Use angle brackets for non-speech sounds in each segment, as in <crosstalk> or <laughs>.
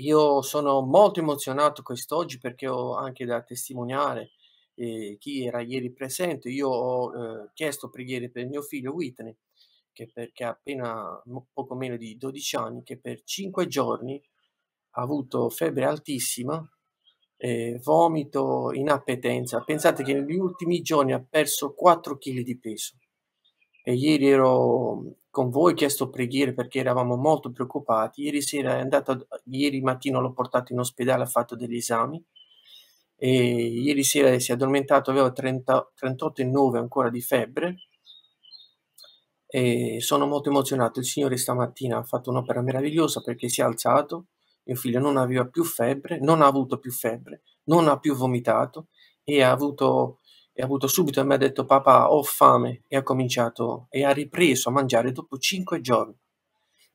Io sono molto emozionato quest'oggi perché ho anche da testimoniare eh, chi era ieri presente. Io ho eh, chiesto preghiere per mio figlio Whitney, che, per, ha appena poco meno di 12 anni, che per 5 giorni ha avuto febbre altissima, eh, vomito, inappetenza. Pensate che negli ultimi giorni ha perso 4 kg di peso e ieri ero con voi, ho chiesto preghiere perché eravamo molto preoccupati. Ieri sera è andato, ieri mattina l'ho portato in ospedale, ha fatto degli esami e ieri sera si è addormentato, aveva 38,9 ancora di febbre e sono molto emozionato. Il Signore stamattina ha fatto un'opera meravigliosa perché si è alzato, mio figlio non aveva più febbre, non ha avuto più febbre, non ha più vomitato e ha avuto e ha avuto subito e mi ha detto papà ho fame e ha cominciato e ha ripreso a mangiare dopo cinque giorni.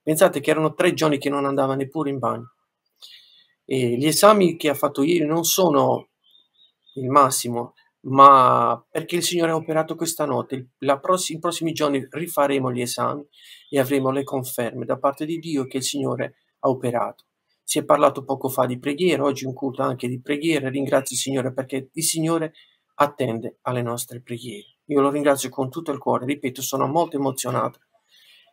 Pensate che erano tre giorni che non andava neppure in bagno. E gli esami che ha fatto ieri non sono il massimo, ma perché il Signore ha operato questa notte, pross- i prossimi giorni rifaremo gli esami e avremo le conferme da parte di Dio che il Signore ha operato. Si è parlato poco fa di preghiera, oggi un culto anche di preghiera, ringrazio il Signore perché il Signore ha attende alle nostre preghiere. Io lo ringrazio con tutto il cuore, ripeto, sono molto emozionato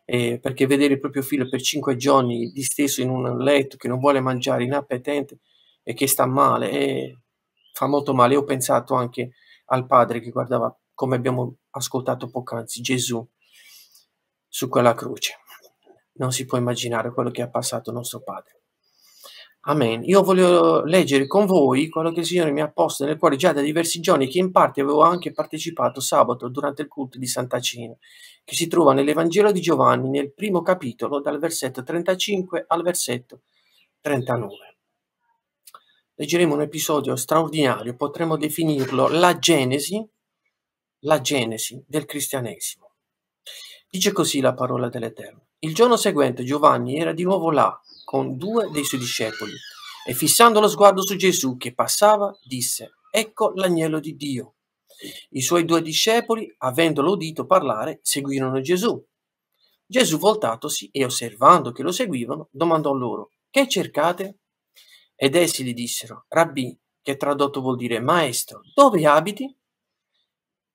eh, perché vedere il proprio figlio per cinque giorni disteso in un letto che non vuole mangiare, inappetente e che sta male, eh, fa molto male. Io ho pensato anche al padre che guardava, come abbiamo ascoltato poc'anzi, Gesù su quella croce. Non si può immaginare quello che ha passato nostro padre. Amen. Io voglio leggere con voi quello che il Signore mi ha posto nel cuore già da diversi giorni, che in parte avevo anche partecipato sabato durante il culto di Santa Cina, che si trova nell'Evangelo di Giovanni, nel primo capitolo, dal versetto 35 al versetto 39. Leggeremo un episodio straordinario, potremmo definirlo la genesi, la genesi del cristianesimo. Dice così la parola dell'Eterno. Il giorno seguente Giovanni era di nuovo là con due dei suoi discepoli e fissando lo sguardo su Gesù che passava, disse, Ecco l'agnello di Dio. I suoi due discepoli, avendolo udito parlare, seguirono Gesù. Gesù voltatosi e osservando che lo seguivano, domandò loro, Che cercate? Ed essi gli dissero, Rabbi, che tradotto vuol dire Maestro, dove abiti?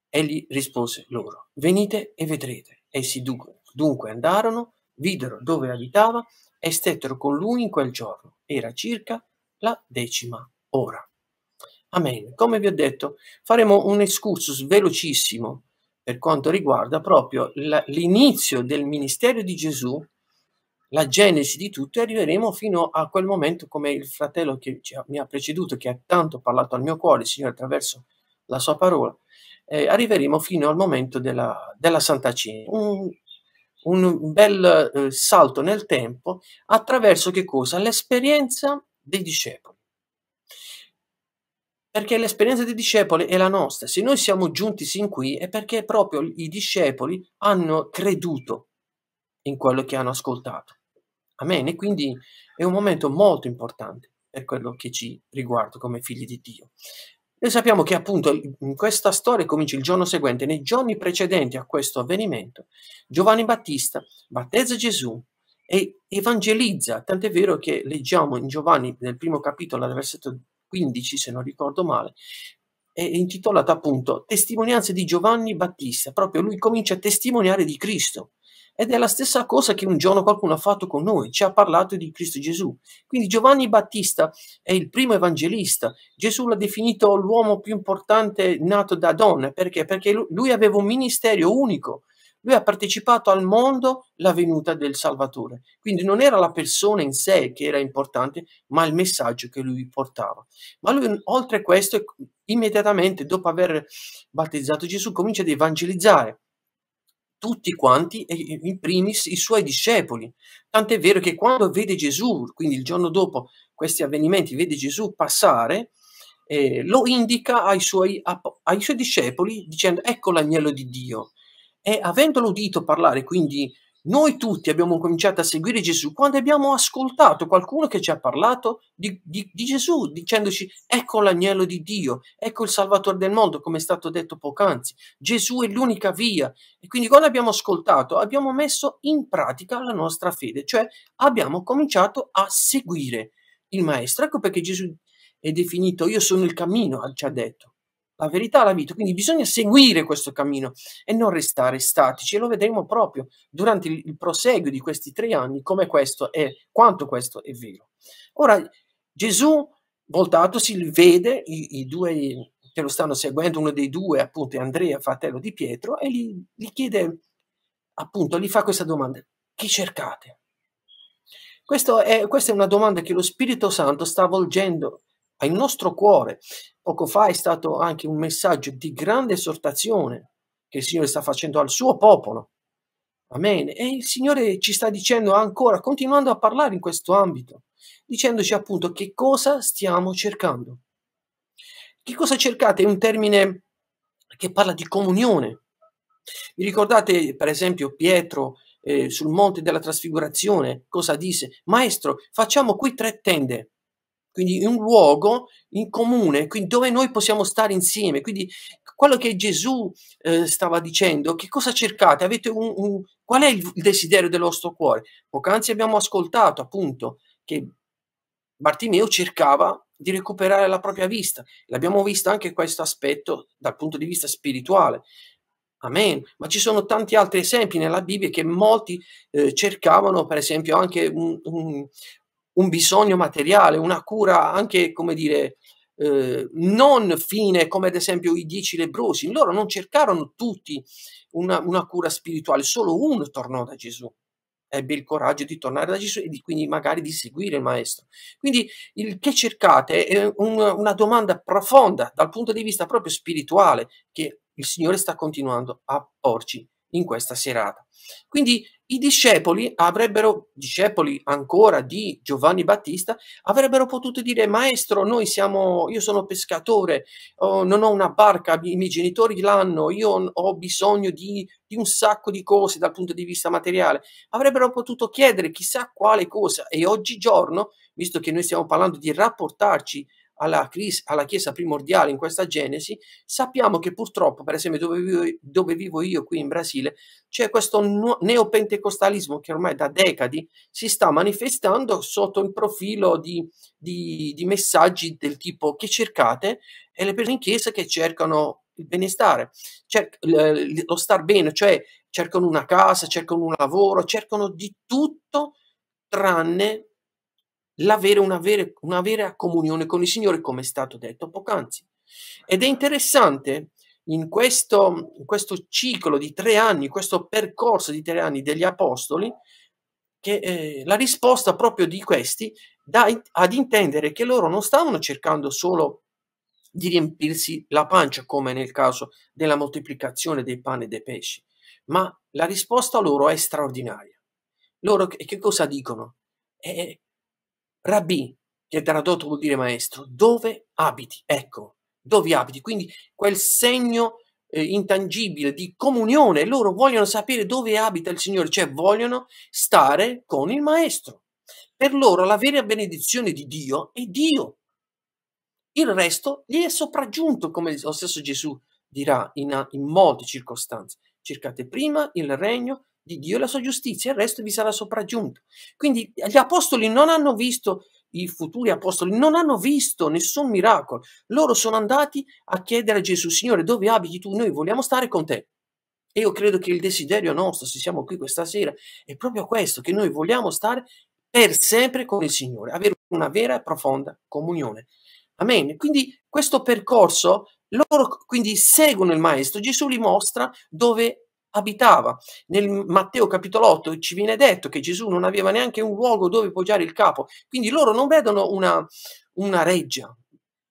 Egli rispose loro, Venite e vedrete. Essi dunque andarono, videro dove abitava e stettero con lui in quel giorno. Era circa la decima ora. Amen. Come vi ho detto, faremo un excursus velocissimo per quanto riguarda proprio l'inizio del ministero di Gesù, la genesi di tutto, e arriveremo fino a quel momento, come il fratello che mi ha preceduto, che ha tanto parlato al mio cuore, il Signore, attraverso la sua parola, eh, arriveremo fino al momento della, della Santa Cena. Un, un bel eh, salto nel tempo attraverso che cosa? L'esperienza dei discepoli. Perché l'esperienza dei discepoli è la nostra. Se noi siamo giunti sin qui è perché proprio i discepoli hanno creduto in quello che hanno ascoltato. Amen. E quindi è un momento molto importante per quello che ci riguarda come figli di Dio. Noi sappiamo che appunto questa storia comincia il giorno seguente, nei giorni precedenti a questo avvenimento, Giovanni Battista battezza Gesù e evangelizza, tant'è vero che leggiamo in Giovanni nel primo capitolo, al versetto 15 se non ricordo male, è intitolata appunto Testimonianze di Giovanni Battista, proprio lui comincia a testimoniare di Cristo ed è la stessa cosa che un giorno qualcuno ha fatto con noi, ci ha parlato di Cristo Gesù. Quindi Giovanni Battista è il primo evangelista. Gesù l'ha definito l'uomo più importante nato da donne, perché? Perché lui aveva un ministero unico. Lui ha partecipato al mondo la venuta del Salvatore. Quindi non era la persona in sé che era importante, ma il messaggio che lui portava. Ma lui, oltre a questo, immediatamente dopo aver battezzato Gesù, comincia ad evangelizzare tutti quanti, in primis i suoi discepoli. Tant'è vero che quando vede Gesù, quindi il giorno dopo questi avvenimenti, vede Gesù passare, eh, lo indica ai suoi, ai suoi discepoli dicendo ecco l'agnello di Dio. E avendolo udito parlare quindi noi tutti abbiamo cominciato a seguire Gesù quando abbiamo ascoltato qualcuno che ci ha parlato di, di, di Gesù, dicendoci ecco l'agnello di Dio, ecco il Salvatore del mondo, come è stato detto poc'anzi. Gesù è l'unica via. E quindi quando abbiamo ascoltato abbiamo messo in pratica la nostra fede, cioè abbiamo cominciato a seguire il Maestro. Ecco perché Gesù è definito io sono il cammino, ci ha detto la verità la vita. Quindi bisogna seguire questo cammino e non restare statici. E lo vedremo proprio durante il proseguo di questi tre anni come questo è, quanto questo è vero. Ora, Gesù, voltatosi, vede i, i due che lo stanno seguendo, uno dei due appunto è Andrea, fratello di Pietro, e gli, gli chiede, appunto, gli fa questa domanda, chi cercate? È, questa è una domanda che lo Spirito Santo sta volgendo al nostro cuore poco fa è stato anche un messaggio di grande esortazione che il Signore sta facendo al suo popolo. Amen. E il Signore ci sta dicendo ancora, continuando a parlare in questo ambito, dicendoci appunto che cosa stiamo cercando. Che cosa cercate? È un termine che parla di comunione. Vi ricordate per esempio Pietro eh, sul monte della trasfigurazione cosa disse? Maestro, facciamo qui tre tende quindi un luogo in comune, dove noi possiamo stare insieme. Quindi quello che Gesù eh, stava dicendo, che cosa cercate? Avete un, un, qual è il desiderio del vostro cuore? Poc'anzi abbiamo ascoltato appunto che Bartimeo cercava di recuperare la propria vista. L'abbiamo visto anche questo aspetto dal punto di vista spirituale. Amen. Ma ci sono tanti altri esempi nella Bibbia che molti eh, cercavano, per esempio, anche un, un, un bisogno materiale, una cura anche, come dire, eh, non fine come ad esempio i dieci lebrosi. Loro non cercarono tutti una, una, cura spirituale, solo uno tornò da Gesù. Ebbe il coraggio di tornare da Gesù e di, quindi magari di seguire il Maestro. Quindi il che cercate è un, una domanda profonda dal punto di vista proprio spirituale che il Signore sta continuando a porci in questa serata. Quindi i discepoli avrebbero, discepoli ancora di Giovanni Battista, avrebbero potuto dire, maestro, noi siamo, io sono pescatore, oh, non ho una barca, i miei genitori l'hanno, io ho bisogno di, di, un sacco di cose dal punto di vista materiale. Avrebbero potuto chiedere chissà quale cosa e oggigiorno, visto che noi stiamo parlando di rapportarci alla, crisi, alla Chiesa primordiale in questa Genesi, sappiamo che purtroppo, per esempio dove vivo, dove vivo io qui in Brasile, c'è questo no, neopentecostalismo che ormai da decadi si sta manifestando sotto il profilo di, di, di messaggi del tipo che cercate e le persone in Chiesa che cercano il benestare, cer lo star bene, cioè cercano una casa, cercano un lavoro, cercano di tutto tranne l'avere una vera, una vera comunione con il Signore, come è stato detto poc'anzi. Ed è interessante in questo, in questo, ciclo di tre anni, questo percorso di tre anni degli apostoli, che eh, la risposta proprio di questi dà ad intendere che loro non stavano cercando solo di riempirsi la pancia, come nel caso della moltiplicazione dei pane e dei pesci, ma la risposta loro è straordinaria. Loro che cosa dicono? Eh, Rabbi, che tradotto vuol dire maestro, dove abiti? Ecco, dove abiti? Quindi quel segno eh, intangibile di comunione, loro vogliono sapere dove abita il Signore, cioè vogliono stare con il maestro. Per loro la vera benedizione di Dio è Dio. Il resto gli è sopraggiunto, come lo stesso Gesù dirà in, in molte circostanze. Cercate prima il regno di Dio e la sua giustizia, il resto vi sarà sopraggiunto. Quindi gli apostoli non hanno visto, i futuri apostoli non hanno visto nessun miracolo. Loro sono andati a chiedere a Gesù, Signore, dove abiti tu? Noi vogliamo stare con te. E io credo che il desiderio nostro, se siamo qui questa sera, è proprio questo, che noi vogliamo stare per sempre con il Signore, avere una vera e profonda comunione. Amen. Quindi questo percorso, loro quindi seguono il Maestro, Gesù li mostra dove abitava. Nel Matteo capitolo 8 ci viene detto che Gesù non aveva neanche un luogo dove poggiare il capo, quindi loro non vedono una, una reggia,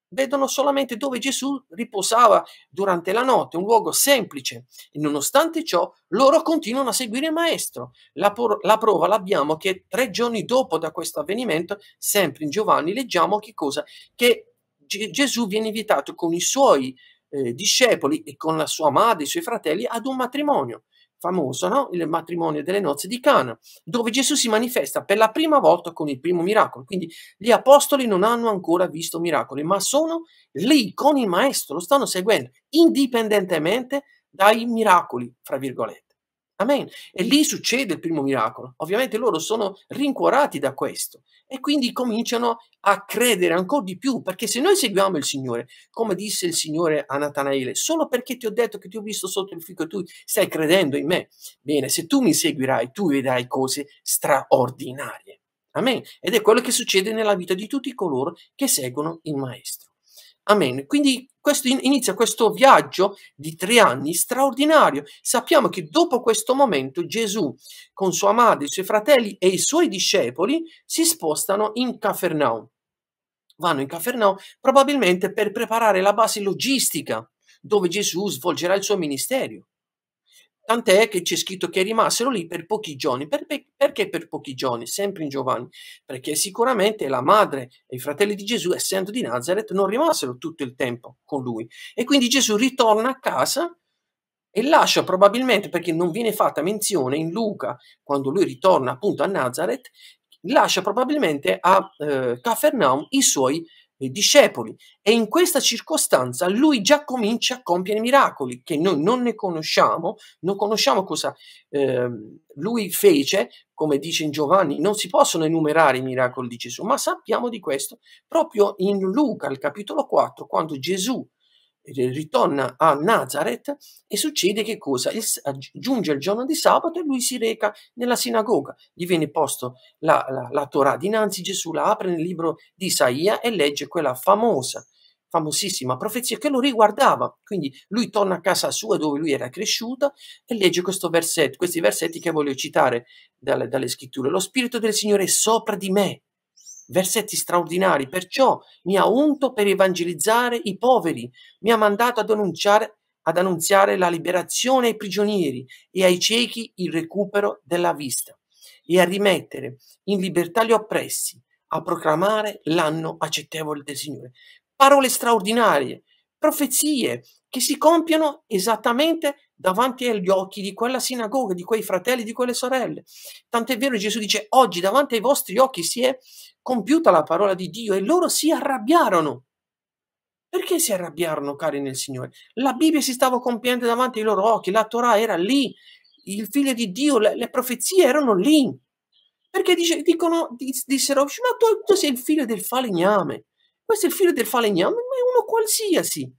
vedono solamente dove Gesù riposava durante la notte, un luogo semplice. E nonostante ciò, loro continuano a seguire il maestro. La, por- la, prova l'abbiamo che tre giorni dopo da questo avvenimento, sempre in Giovanni, leggiamo che cosa? Che G- Gesù viene invitato con i suoi eh, discepoli e con la sua madre e i suoi fratelli ad un matrimonio famoso, no? il matrimonio delle nozze di Cana, dove Gesù si manifesta per la prima volta con il primo miracolo. Quindi gli apostoli non hanno ancora visto miracoli, ma sono lì con il maestro, lo stanno seguendo, indipendentemente dai miracoli, fra virgolette. Amen. E lì succede il primo miracolo. Ovviamente loro sono rincuorati da questo e quindi cominciano a credere ancora di più, perché se noi seguiamo il Signore, come disse il Signore a Natanaele, solo perché ti ho detto che ti ho visto sotto il fico e tu stai credendo in me. Bene, se tu mi seguirai, tu vedrai cose straordinarie. Amen. Ed è quello che succede nella vita di tutti coloro che seguono il Maestro. Amen. Quindi questo inizia questo viaggio di tre anni straordinario. Sappiamo che dopo questo momento Gesù con sua madre, i suoi fratelli e i suoi discepoli si spostano in Cafarnaum. Vanno in Cafarnaum probabilmente per preparare la base logistica dove Gesù svolgerà il suo ministerio. Tant'è che c'è scritto che rimasero lì per pochi giorni. Per, perché per pochi giorni? Sempre in Giovanni. Perché sicuramente la madre e i fratelli di Gesù, essendo di Nazareth, non rimasero tutto il tempo con lui. E quindi Gesù ritorna a casa e lascia probabilmente, perché non viene fatta menzione in Luca, quando lui ritorna appunto a Nazareth, lascia probabilmente a eh, Cafarnaum i suoi fratelli discepoli e in questa circostanza lui già comincia a compiere miracoli che noi non ne conosciamo, non conosciamo cosa eh, lui fece, come dice in Giovanni, non si possono enumerare i miracoli di Gesù, ma sappiamo di questo proprio in Luca, al capitolo 4, quando Gesù ritorna a Nazareth e succede che cosa? Il, giunge il giorno di sabato e lui si reca nella sinagoga, gli viene posto la, la, la Torah dinanzi, Gesù la apre nel libro di Isaia e legge quella famosa, famosissima profezia che lo riguardava, quindi lui torna a casa sua dove lui era cresciuto e legge questo versetto, questi versetti che voglio citare dalle, dalle scritture, lo spirito del Signore è sopra di me, versetti straordinari. Perciò mi ha unto per evangelizzare i poveri, mi ha mandato ad annunciare, ad annunciare la liberazione ai prigionieri e ai ciechi il recupero della vista e a rimettere in libertà gli oppressi, a proclamare l'anno accettevole del Signore. Parole straordinarie, profezie che si compiono esattamente davanti agli occhi di quella sinagoga, di quei fratelli, di quelle sorelle. Tant'è vero Gesù dice, oggi davanti ai vostri occhi si è compiuta la parola di Dio e loro si arrabbiarono. Perché si arrabbiarono, cari nel Signore? La Bibbia si stava compiendo davanti ai loro occhi, la Torah era lì, il figlio di Dio, le, le profezie erano lì. Perché dice, dicono, dissero, ma tu, tu sei il figlio del falegname, questo è il figlio del falegname, ma è uno qualsiasi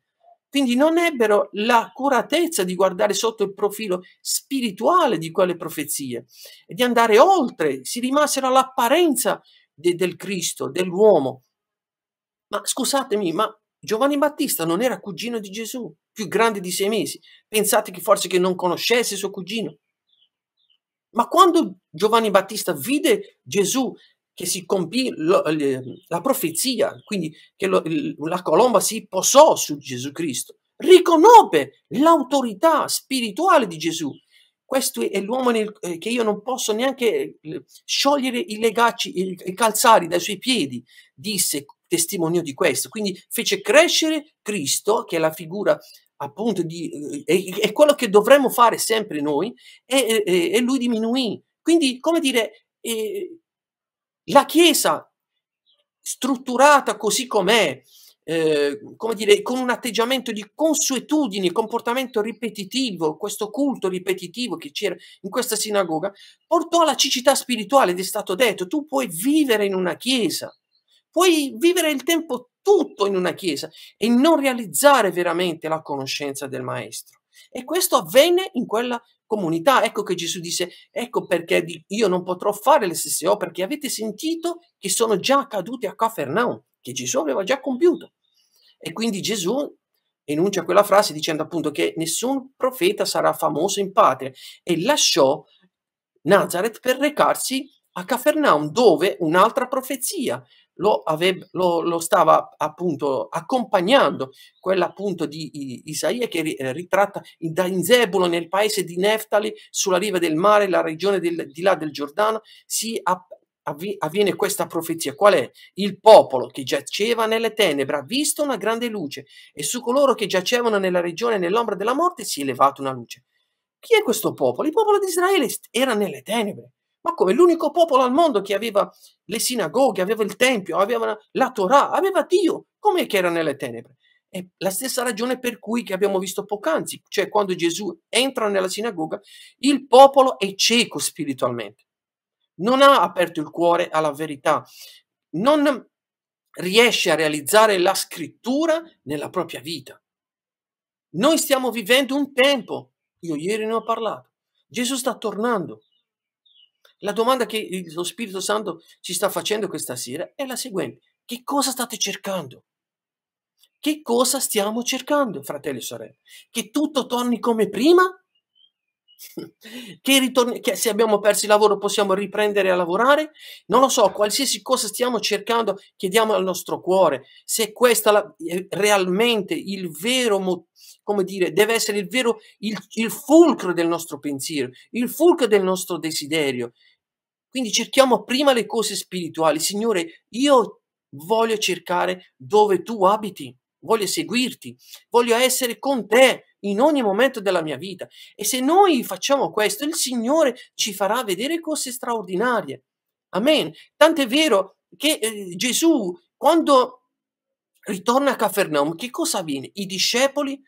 quindi non ebbero l'accuratezza di guardare sotto il profilo spirituale di quelle profezie e di andare oltre, si rimasero all'apparenza de, del Cristo, dell'uomo. Ma scusatemi, ma Giovanni Battista non era cugino di Gesù, più grande di sei mesi. Pensate che forse che non conoscesse suo cugino. Ma quando Giovanni Battista vide Gesù che si compì lo, eh, la profezia, quindi che lo, la colomba si posò su Gesù Cristo, riconobbe l'autorità spirituale di Gesù. Questo è l'uomo nel, eh, che io non posso neanche eh, sciogliere i legacci, i calzari dai suoi piedi, disse testimonio di questo. Quindi fece crescere Cristo, che è la figura appunto di, è, è quello che dovremmo fare sempre noi, e, e, e lui diminuì. Quindi, come dire, eh, la Chiesa strutturata così com'è, eh, come dire, con un atteggiamento di consuetudine, comportamento ripetitivo, questo culto ripetitivo che c'era in questa sinagoga, portò alla cecità spirituale ed è stato detto, tu puoi vivere in una chiesa, puoi vivere il tempo tutto in una chiesa e non realizzare veramente la conoscenza del maestro. E questo avvenne in quella comunità. Ecco che Gesù disse, ecco perché io non potrò fare le stesse opere che avete sentito che sono già accadute a Cafarnaum, che Gesù aveva già compiuto. E quindi Gesù enuncia quella frase dicendo appunto che nessun profeta sarà famoso in patria e lasciò Nazareth per recarsi a Cafarnaum dove un'altra profezia lo, aveva, lo, lo stava appunto accompagnando, quella appunto di Isaia che eh, ritratta da in Zebulon nel paese di Neftali, sulla riva del mare, la regione del, di là del Giordano, si app- avviene questa profezia. Qual è? Il popolo che giaceva nelle tenebre ha visto una grande luce e su coloro che giacevano nella regione nell'ombra della morte si è levata una luce. Chi è questo popolo? Il popolo di Israele era nelle tenebre. Ma come l'unico popolo al mondo che aveva le sinagoghe, aveva il tempio, aveva la Torah, aveva Dio, com'è che era nelle tenebre? È la stessa ragione per cui che abbiamo visto poc'anzi, cioè quando Gesù entra nella sinagoga, il popolo è cieco spiritualmente, non ha aperto il cuore alla verità, non riesce a realizzare la scrittura nella propria vita. Noi stiamo vivendo un tempo, io ieri ne ho parlato, Gesù sta tornando, la domanda che lo Spirito Santo ci sta facendo questa sera è la seguente. Che cosa state cercando? Che cosa stiamo cercando, fratelli e sorelle? Che tutto torni come prima? <laughs> Che, ritorni, che se abbiamo perso il lavoro possiamo riprendere a lavorare? Non lo so, qualsiasi cosa stiamo cercando, chiediamo al nostro cuore se questa è realmente il vero, come dire, deve essere il vero, il, il fulcro del nostro pensiero, il fulcro del nostro desiderio. Quindi cerchiamo prima le cose spirituali. Signore, io voglio cercare dove tu abiti, voglio seguirti, voglio essere con te, in ogni momento della mia vita. E se noi facciamo questo, il Signore ci farà vedere cose straordinarie. Amen. Tant'è vero che eh, Gesù, quando ritorna a Cafarnaum, che cosa avviene? I discepoli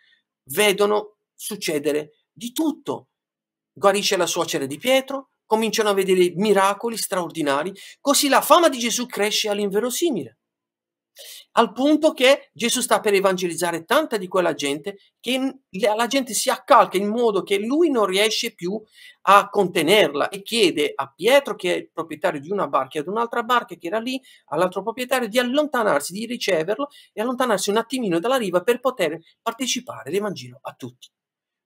vedono succedere di tutto. Guarisce la suocera di Pietro, cominciano a vedere miracoli straordinari, così la fama di Gesù cresce all'inverosimile al punto che Gesù sta per evangelizzare tanta di quella gente che la gente si accalca in modo che lui non riesce più a contenerla e chiede a Pietro, che è il proprietario di una barca, e ad un'altra barca che era lì, all'altro proprietario, di allontanarsi, di riceverlo e allontanarsi un attimino dalla riva per poter partecipare all'Evangelo a tutti.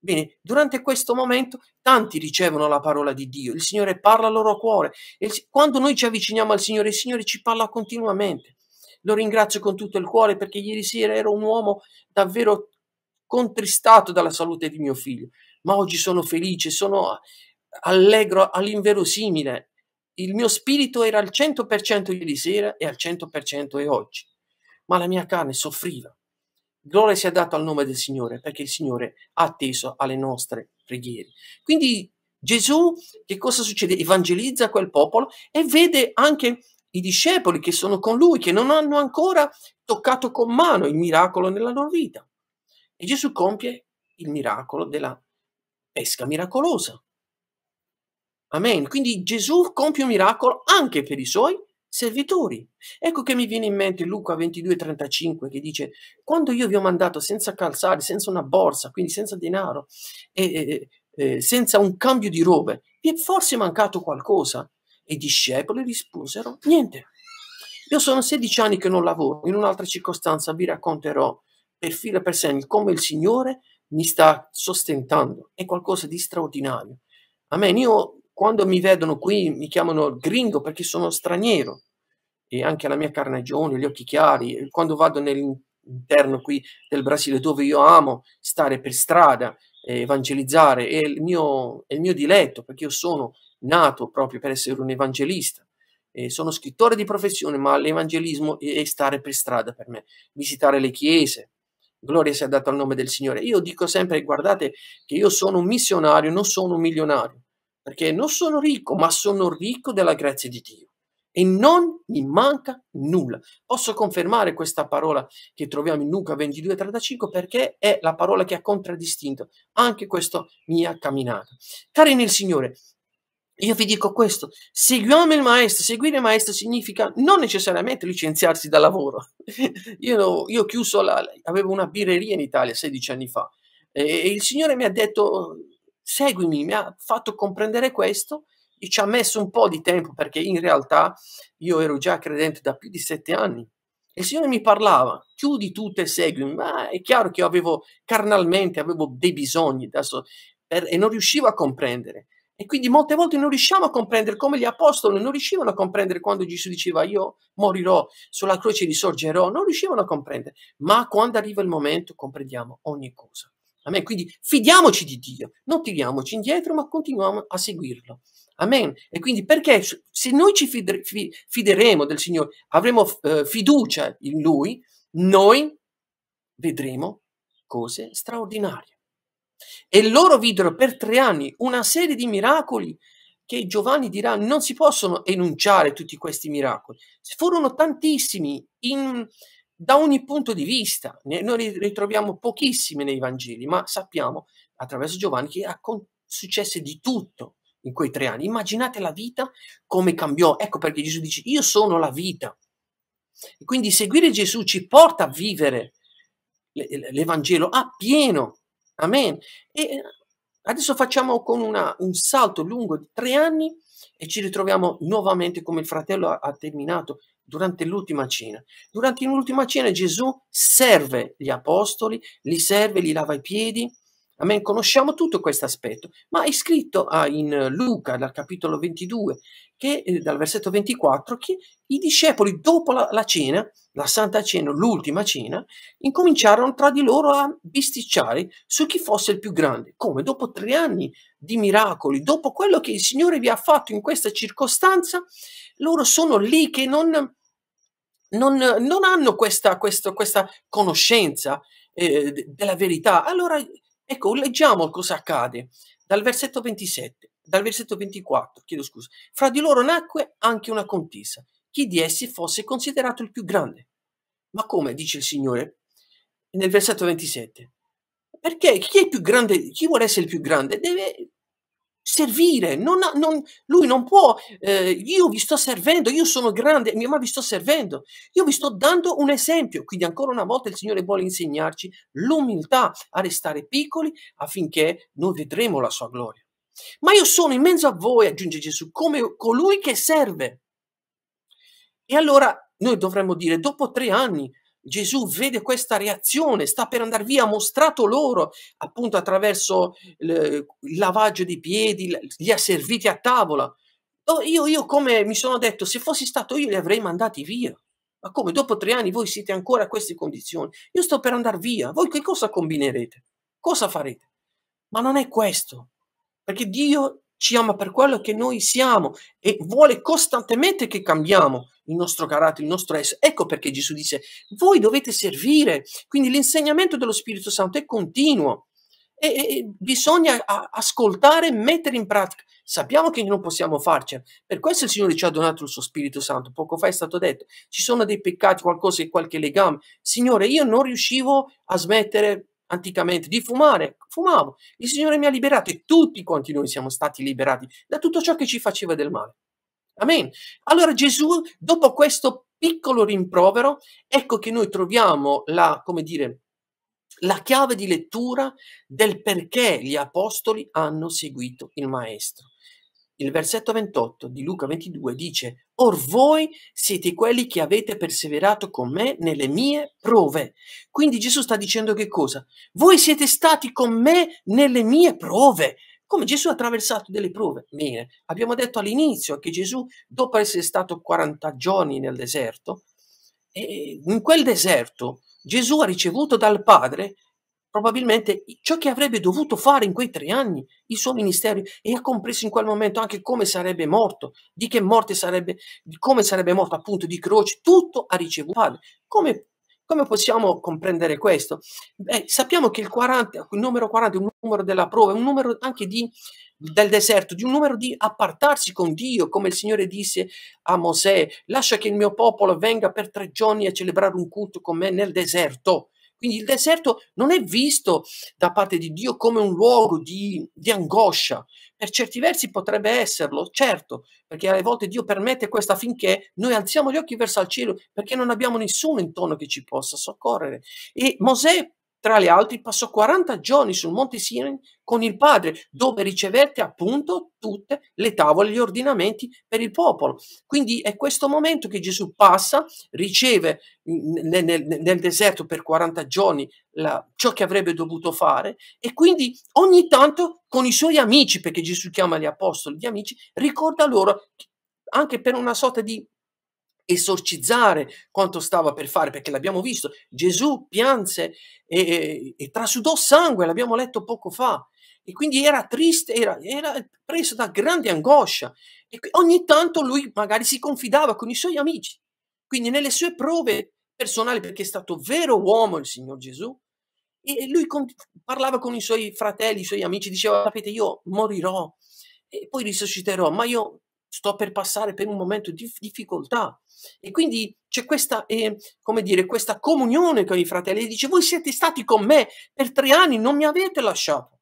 Bene, durante questo momento tanti ricevono la parola di Dio, il Signore parla al loro cuore. E quando noi ci avviciniamo al Signore, il Signore ci parla continuamente. Lo ringrazio con tutto il cuore perché ieri sera ero un uomo davvero contristato dalla salute di mio figlio, ma oggi sono felice, sono allegro all'inverosimile. Il mio spirito era al 100% ieri sera e al 100% è oggi, ma la mia carne soffriva. Gloria sia data al nome del Signore, perché il Signore ha atteso alle nostre preghiere. Quindi Gesù, che cosa succede? Evangelizza quel popolo e vede anche i discepoli che sono con lui, che non hanno ancora toccato con mano il miracolo nella loro vita. E Gesù compie il miracolo della pesca miracolosa. Amen. Quindi Gesù compie un miracolo anche per i suoi servitori. Ecco che mi viene in mente Luca 22:35 che dice: Quando io vi ho mandato senza calzare, senza una borsa, quindi senza denaro, e, e, e senza un cambio di robe, vi è forse mancato qualcosa? e i discepoli risposero niente. Io sono 16 anni che non lavoro, in un'altra circostanza vi racconterò per filo e per segno come il Signore mi sta sostentando, è qualcosa di straordinario. Amen, io quando mi vedono qui mi chiamano gringo perché sono straniero e anche la mia carnagione, gli occhi chiari, quando vado nell'interno qui del Brasile dove io amo stare per strada, eh, evangelizzare, è il mio, è il mio diletto perché io sono nato proprio per essere un evangelista. Eh, sono scrittore di professione, ma l'evangelismo è stare per strada per me, visitare le chiese. Gloria sia data al nome del Signore. Io dico sempre, guardate, che io sono un missionario, non sono un milionario, perché non sono ricco, ma sono ricco della grazia di Dio e non mi manca nulla. Posso confermare questa parola che troviamo in Luca 22, 35 perché è la parola che ha contraddistinto anche questa mia camminata. Cari nel Signore, io vi dico questo, seguiamo il maestro, seguire il maestro significa non necessariamente licenziarsi dal lavoro. <laughs> io, io chiuso la, avevo una birreria in Italia 16 anni fa e il Signore mi ha detto seguimi, mi ha fatto comprendere questo e ci ha messo un po' di tempo perché in realtà io ero già credente da più di sette anni. E il Signore mi parlava, chiudi tutto e seguimi, ma è chiaro che io avevo carnalmente, avevo dei bisogni adesso, per, e non riuscivo a comprendere. E quindi molte volte non riusciamo a comprendere come gli apostoli non riuscivano a comprendere quando Gesù diceva io morirò, sulla croce risorgerò, non riuscivano a comprendere, ma quando arriva il momento comprendiamo ogni cosa. Amen. Quindi fidiamoci di Dio, non tiriamoci indietro, ma continuiamo a seguirlo. Amen. E quindi perché se noi ci fideremo del Signore, avremo eh, fiducia in Lui, noi vedremo cose straordinarie. E loro videro per tre anni una serie di miracoli che Giovanni dirà non si possono enunciare tutti questi miracoli. Furono tantissimi in, da ogni punto di vista. Noi ne troviamo pochissimi nei Vangeli, ma sappiamo attraverso Giovanni che successe di tutto in quei tre anni. Immaginate la vita come cambiò. Ecco perché Gesù dice io sono la vita. E quindi seguire Gesù ci porta a vivere l'Evangelo appieno. pieno Amen. E eh, adesso facciamo con una, un salto lungo di tre anni e ci ritroviamo nuovamente come il fratello ha, ha terminato durante l'ultima cena. Durante l'ultima cena Gesù serve gli apostoli, li serve, li lava i piedi, Amen. Conosciamo tutto questo aspetto, ma è scritto ah, in Luca, dal capitolo 22, che, eh, dal versetto 24, che i discepoli, dopo la, la cena, la santa cena, l'ultima cena, incominciarono tra di loro a bisticciare su chi fosse il più grande. Come? Dopo tre anni di miracoli, dopo quello che il Signore vi ha fatto in questa circostanza, loro sono lì che non, non, non hanno questa, questa, questa conoscenza eh, della verità. Allora Ecco, leggiamo cosa accade dal versetto 27, dal versetto 24, chiedo scusa. Fra di loro nacque anche una contesa, chi di essi fosse considerato il più grande. Ma come dice il Signore nel versetto 27? Perché chi è più grande, chi vuole essere il più grande, deve servire, non, non, lui non può, eh, io vi sto servendo, io sono grande, ma vi sto servendo, io vi sto dando un esempio, quindi ancora una volta il Signore vuole insegnarci l'umiltà a restare piccoli affinché noi vedremo la sua gloria. Ma io sono in mezzo a voi, aggiunge Gesù, come colui che serve. E allora noi dovremmo dire, dopo tre anni, Gesù vede questa reazione, sta per andare via, ha mostrato loro appunto attraverso il, lavaggio dei piedi, li ha serviti a tavola. Oh, io, io come mi sono detto, se fossi stato io li avrei mandati via. Ma come dopo tre anni voi siete ancora a queste condizioni? Io sto per andare via, voi che cosa combinerete? Cosa farete? Ma non è questo, perché Dio ci ama per quello che noi siamo e vuole costantemente che cambiamo il nostro carattere, il nostro essere. Ecco perché Gesù dice, voi dovete servire. Quindi l'insegnamento dello Spirito Santo è continuo e, e bisogna a, ascoltare e mettere in pratica. Sappiamo che non possiamo farcela, per questo il Signore ci ha donato il suo Spirito Santo. Poco fa è stato detto, ci sono dei peccati, qualcosa, qualche legame. Signore, io non riuscivo a smettere anticamente di fumare, fumavo, il Signore mi ha liberato e tutti quanti noi siamo stati liberati da tutto ciò che ci faceva del male. Amen. Allora Gesù, dopo questo piccolo rimprovero, ecco che noi troviamo la, come dire, la chiave di lettura del perché gli apostoli hanno seguito il Maestro. Il versetto 28 di Luca 22 dice, Or voi siete quelli che avete perseverato con me nelle mie prove. Quindi Gesù sta dicendo che cosa? Voi siete stati con me nelle mie prove. Come Gesù ha attraversato delle prove? Bene, abbiamo detto all'inizio che Gesù, dopo essere stato 40 giorni nel deserto, in quel deserto Gesù ha ricevuto dal Padre probabilmente ciò che avrebbe dovuto fare in quei tre anni, il suo ministero, e ha compreso in quel momento anche come sarebbe morto, di che morte sarebbe, di come sarebbe morto appunto di croce, tutto ha ricevuto. Come, come possiamo comprendere questo? Beh, sappiamo che il, 40, il numero 40 è un numero della prova, è un numero anche di, del deserto, di un numero di appartarsi con Dio, come il Signore disse a Mosè, lascia che il mio popolo venga per tre giorni a celebrare un culto con me nel deserto quindi il deserto non è visto da parte di Dio come un luogo di, di angoscia. Per certi versi potrebbe esserlo, certo, perché alle volte Dio permette questo affinché noi alziamo gli occhi verso il cielo, perché non abbiamo nessuno intorno che ci possa soccorrere. E Mosè tra gli altri, passò 40 giorni sul Monte Sinai con il padre, dove ricevette appunto tutte le tavole, gli ordinamenti per il popolo. Quindi è questo momento che Gesù passa, riceve nel, mm, nel, nel deserto per 40 giorni la, ciò che avrebbe dovuto fare e quindi ogni tanto con i suoi amici, perché Gesù chiama gli apostoli gli amici, ricorda loro anche per una sorta di esorcizzare quanto stava per fare, perché l'abbiamo visto, Gesù pianse e, e, e trasudò sangue, l'abbiamo letto poco fa, e quindi era triste, era, era preso da grande angoscia, e ogni tanto lui magari si confidava con i suoi amici, quindi nelle sue prove personali, perché è stato vero uomo il Signor Gesù, e lui con, parlava con i suoi fratelli, i suoi amici, diceva, sapete, io morirò e poi risusciterò, ma io sto per passare per un momento di difficoltà. E quindi c'è questa, eh, come dire, questa comunione con i fratelli. E dice, voi siete stati con me per tre anni, non mi avete lasciato.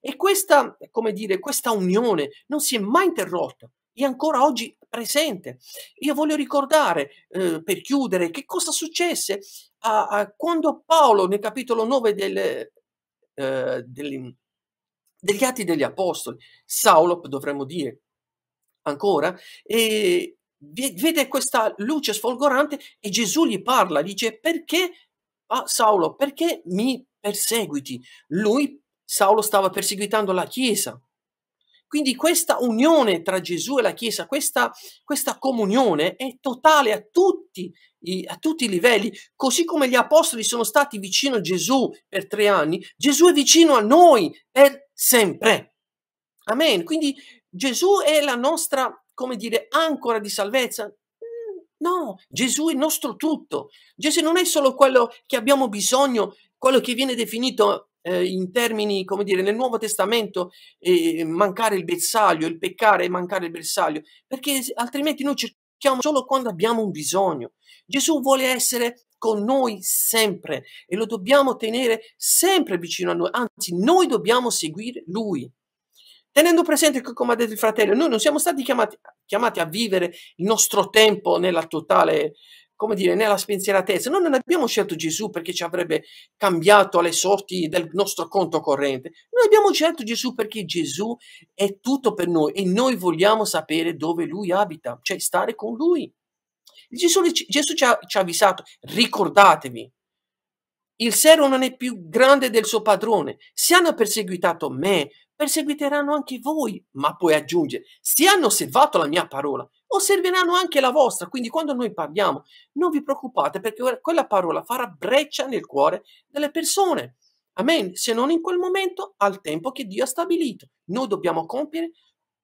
E questa, come dire, questa unione non si è mai interrotta, è ancora oggi presente. Io voglio ricordare, eh, per chiudere, che cosa successe a, a quando Paolo nel capitolo 9 del, eh, degli Atti degli Apostoli, Saulo, dovremmo dire, ancora, e vede questa luce sfolgorante e Gesù gli parla, dice perché, ah, Saulo, perché mi perseguiti? Lui, Saulo, stava perseguitando la Chiesa. Quindi questa unione tra Gesù e la Chiesa, questa, questa comunione è totale a tutti, a tutti, i livelli. Così come gli apostoli sono stati vicino a Gesù per tre anni, Gesù è vicino a noi per sempre. Amen. Quindi Gesù è la nostra, come dire, ancora di salvezza? Mm, no, Gesù è il nostro tutto. Gesù non è solo quello che abbiamo bisogno, quello che viene definito eh, in termini, come dire, nel Nuovo Testamento, eh, mancare il bersaglio, il peccare e mancare il bersaglio, perché altrimenti noi cerchiamo solo quando abbiamo un bisogno. Gesù vuole essere con noi sempre e lo dobbiamo tenere sempre vicino a noi, anzi noi dobbiamo seguire lui. Tenendo presente che, come ha detto il fratello, noi non siamo stati chiamati, chiamati a vivere il nostro tempo nella totale come dire, nella spensieratezza. Noi non abbiamo scelto Gesù perché ci avrebbe cambiato le sorti del nostro conto corrente. Noi abbiamo scelto Gesù perché Gesù è tutto per noi e noi vogliamo sapere dove lui abita, cioè stare con lui. Gesù, Gesù ci, ha, ci ha avvisato, ricordatevi, il servo non è più grande del suo padrone. Se hanno perseguitato me, perseguiteranno anche voi. Ma poi aggiunge, se hanno osservato la mia parola, osserveranno anche la vostra. Quindi quando noi parliamo, non vi preoccupate perché quella parola farà breccia nel cuore delle persone. Amen. Se non in quel momento, al tempo che Dio ha stabilito. Noi dobbiamo compiere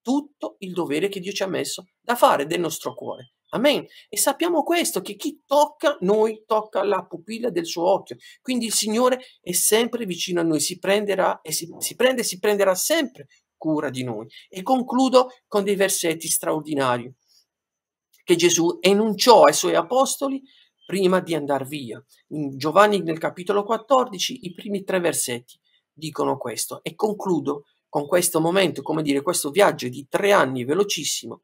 tutto il dovere che Dio ci ha messo da fare del nostro cuore. Amen. E sappiamo questo, che chi tocca noi tocca la pupilla del suo occhio. Quindi il Signore è sempre vicino a noi, si, prenderà, e si, si prende e si prenderà sempre cura di noi. E concludo con dei versetti straordinari che Gesù enunciò ai suoi apostoli prima di andare via. In Giovanni nel capitolo 14 i primi tre versetti dicono questo. E concludo con questo momento, come dire, questo viaggio di tre anni velocissimo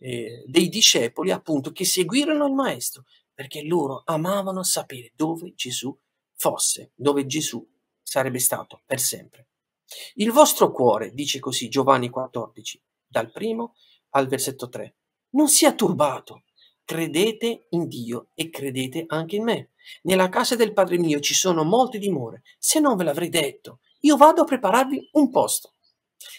eh, dei discepoli appunto che seguirono il maestro perché loro amavano sapere dove Gesù fosse, dove Gesù sarebbe stato per sempre. Il vostro cuore, dice così Giovanni 14, dal primo al versetto 3, non sia turbato, credete in Dio e credete anche in me. Nella casa del Padre mio ci sono molte dimore, se non ve l'avrei detto, io vado a prepararvi un posto.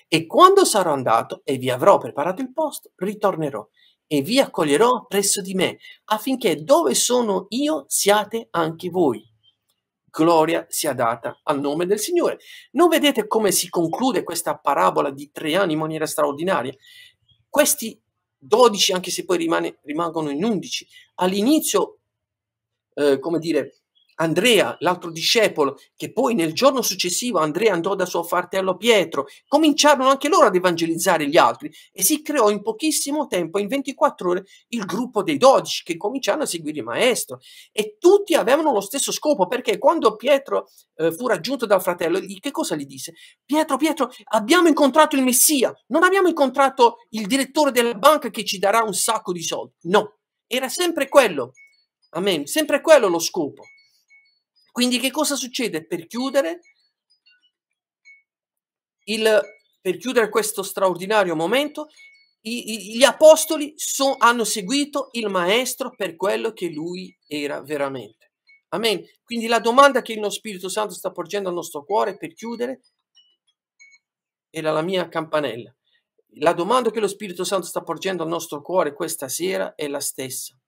E quando sarò andato e vi avrò preparato il posto, ritornerò e vi accoglierò presso di me, affinché dove sono io siate anche voi. Gloria sia data al nome del Signore. Non vedete come si conclude questa parabola di tre anni in maniera straordinaria? Questi dodici, anche se poi rimane, rimangono in undici, all'inizio, eh, come dire, Andrea, l'altro discepolo, che poi nel giorno successivo Andrea andò da suo fratello Pietro, cominciarono anche loro ad evangelizzare gli altri e si creò in pochissimo tempo, in 24 ore, il gruppo dei dodici che cominciarono a seguire il maestro e tutti avevano lo stesso scopo perché quando Pietro eh, fu raggiunto dal fratello, che cosa gli disse? Pietro, Pietro, abbiamo incontrato il Messia, non abbiamo incontrato il direttore della banca che ci darà un sacco di soldi. No, era sempre quello. Amen, sempre quello lo scopo. Quindi che cosa succede per chiudere? Il, per chiudere questo straordinario momento, i, i, gli apostoli so, hanno seguito il maestro per quello che lui era veramente. Amen. Quindi la domanda che lo Spirito Santo sta porgendo al nostro cuore per chiudere era la mia campanella. La domanda che lo Spirito Santo sta porgendo al nostro cuore questa sera è la stessa.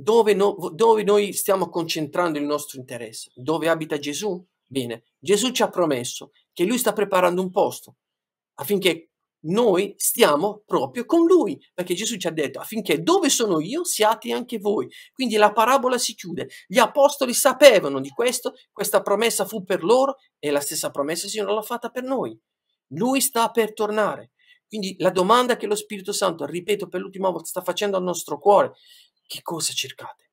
Dove, no, dove, noi stiamo concentrando il nostro interesse? Dove abita Gesù? Bene, Gesù ci ha promesso che lui sta preparando un posto affinché noi stiamo proprio con lui, perché Gesù ci ha detto affinché dove sono io siate anche voi. Quindi la parabola si chiude. Gli apostoli sapevano di questo, questa promessa fu per loro e la stessa promessa il Signore l'ha fatta per noi. Lui sta per tornare. Quindi la domanda che lo Spirito Santo, ripeto per l'ultima volta, sta facendo al nostro cuore che cosa cercate?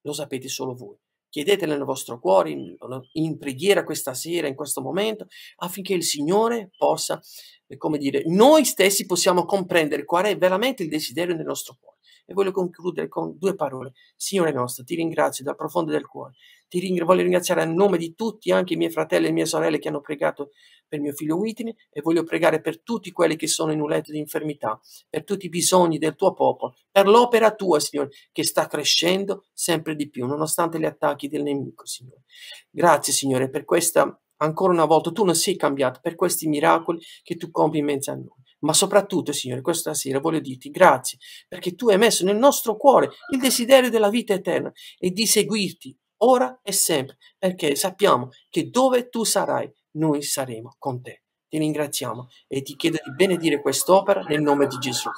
Lo sapete solo voi. Chiedetele nel vostro cuore, in, in preghiera questa sera, in questo momento, affinché il Signore possa, eh, come dire, noi stessi possiamo comprendere qual è veramente il desiderio del nostro cuore e voglio concludere con due parole. Signore nostro, ti ringrazio dal profondo del cuore. Ti ring- voglio ringraziare a nome di tutti, anche i miei fratelli e le mie sorelle che hanno pregato per mio figlio Whitney e voglio pregare per tutti quelli che sono in un letto di infermità, per tutti i bisogni del tuo popolo, per l'opera tua, Signore, che sta crescendo sempre di più, nonostante gli attacchi del nemico, Signore. Grazie, Signore, per questa ancora una volta, tu non sei cambiato per questi miracoli che tu compi in mezzo a noi. Ma soprattutto, Signore, questa sera voglio dirti grazie perché tu hai messo nel nostro cuore il desiderio della vita eterna e di seguirti ora e sempre, perché sappiamo che dove tu sarai, noi saremo con te. Ti ringraziamo e ti chiedo di benedire quest'opera nel nome di Gesù.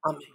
Amen.